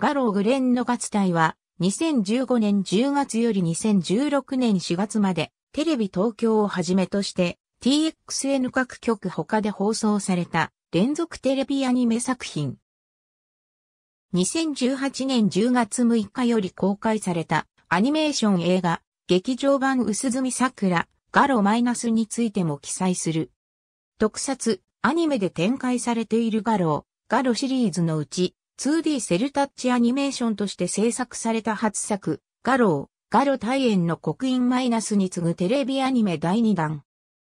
ガロー・グレンの月隊は、2015年10月より2016年4月まで、テレビ東京をはじめとして、TXN 各局他で放送された連続テレビアニメ作品。2018年10月6日より公開されたアニメーション映画、劇場版薄墨桜、ガロマイナスについても記載する。特撮、アニメで展開されているガロー、ガロシリーズのうち、2D セルタッチアニメーションとして制作された初作、ガロー、ガロ大炎の刻印マイナスに次ぐテレビアニメ第2弾。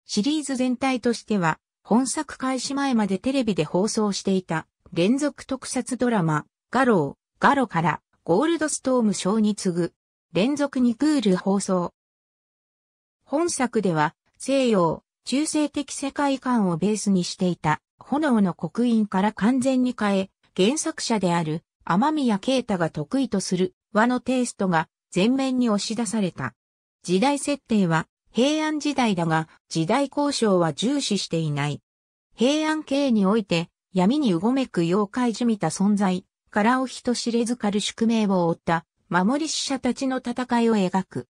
シリーズ全体としては、本作開始前までテレビで放送していた連続特撮ドラマ、ガロー、ガロからゴールドストーム賞に次ぐ連続2クール放送。本作では西洋、中性的世界観をベースにしていた炎の刻印から完全に変え、原作者である天宮啓太が得意とする和のテイストが前面に押し出された。時代設定は平安時代だが時代交渉は重視していない。平安系において闇にうごめく妖怪じみた存在、からヒ人知れずかる宿命を負った守り死者たちの戦いを描く。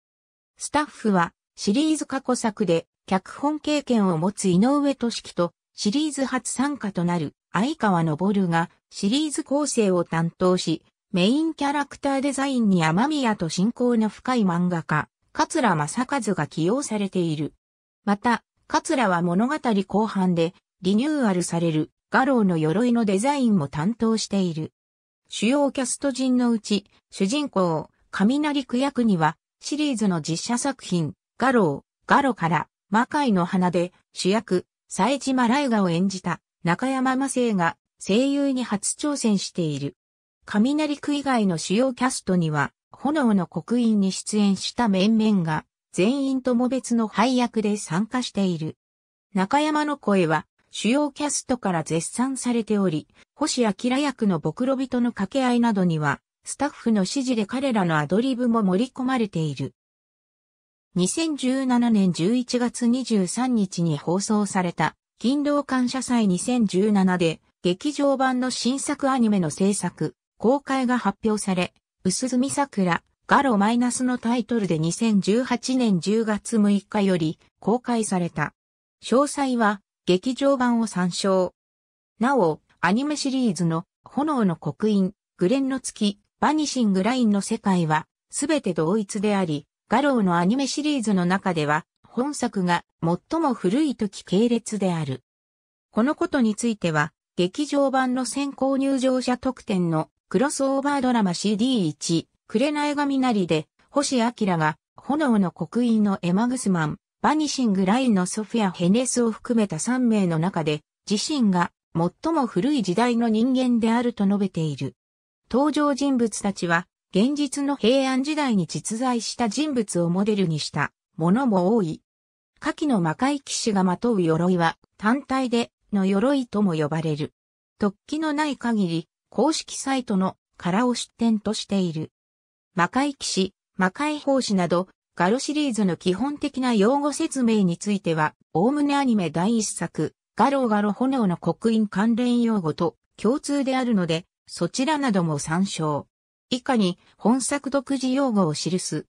スタッフはシリーズ過去作で脚本経験を持つ井上俊樹とシリーズ初参加となる相川昇がシリーズ構成を担当し、メインキャラクターデザインに天宮と親交の深い漫画家、桂正和が起用されている。また、桂は物語後半でリニューアルされる画廊の鎧のデザインも担当している。主要キャスト陣のうち、主人公、雷区役には、シリーズの実写作品、画廊、画廊から、魔界の花で、主役、冴島ライガを演じた、中山魔生が、声優に初挑戦している。雷区以外の主要キャストには、炎の刻印に出演した面々が、全員とも別の配役で参加している。中山の声は、主要キャストから絶賛されており、星明役の僕ロビ人の掛け合いなどには、スタッフの指示で彼らのアドリブも盛り込まれている。2017年11月23日に放送された、勤労感謝祭2017で、劇場版の新作アニメの制作、公開が発表され、薄墨桜、ガロマイナスのタイトルで2018年10月6日より公開された。詳細は劇場版を参照。なお、アニメシリーズの炎の刻印、グレンの月、バニシングラインの世界はすべて同一であり、ガローのアニメシリーズの中では本作が最も古い時系列である。このことについては、劇場版の先行入場者特典のクロスオーバードラマ CD1、紅がみなりで、星明が、炎の刻印のエマグスマン、バニシングラインのソフィア・ヘネスを含めた3名の中で、自身が最も古い時代の人間であると述べている。登場人物たちは、現実の平安時代に実在した人物をモデルにしたものも多い。下記の魔界騎士がまとう鎧は単体での鎧とも呼ばれる。突起のない限り、公式サイトの殻を出展としている。魔界騎士、魔界法師など、ガロシリーズの基本的な用語説明については、おおむねアニメ第一作、ガロガロ炎の刻印関連用語と共通であるので、そちらなども参照。以下に本作独自用語を記す。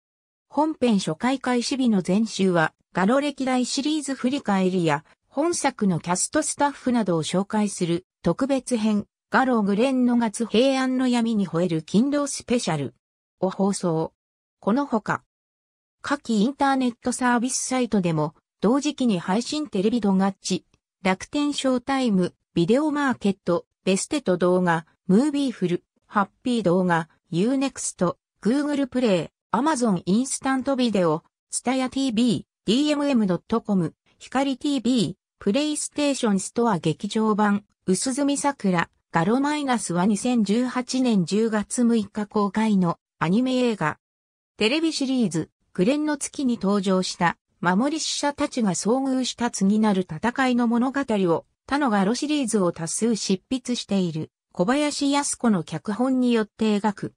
本編初回開始日の前週は、ガロ歴代シリーズ振り返りや、本作のキャストスタッフなどを紹介する特別編、ガロー・グレンの月平安の闇に吠える勤労スペシャルを放送。このほか、下記インターネットサービスサイトでも、同時期に配信テレビドガッチ、楽天ショータイム、ビデオマーケット、ベステと動画、ムービーフル、ハッピー動画、Unext、Google プレイ、Amazon インスタントビデオ、スタヤ TV、dmm.com、光 TV、プレイステーションストア劇場版、薄墨桜、ガロマイナスは2018年10月6日公開のアニメ映画。テレビシリーズ、紅蓮の月に登場した守り死者たちが遭遇した次なる戦いの物語を他のガロシリーズを多数執筆している小林康子の脚本によって描く。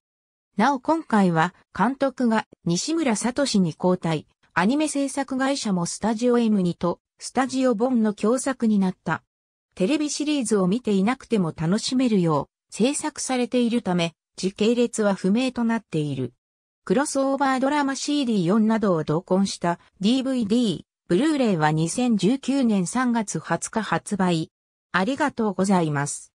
なお今回は監督が西村聡に交代、アニメ制作会社もスタジオ m にとスタジオボンの共作になった。テレビシリーズを見ていなくても楽しめるよう制作されているため、時系列は不明となっている。クロスオーバードラマ CD4 などを同梱した DVD、ブルーレイは2019年3月20日発売。ありがとうございます。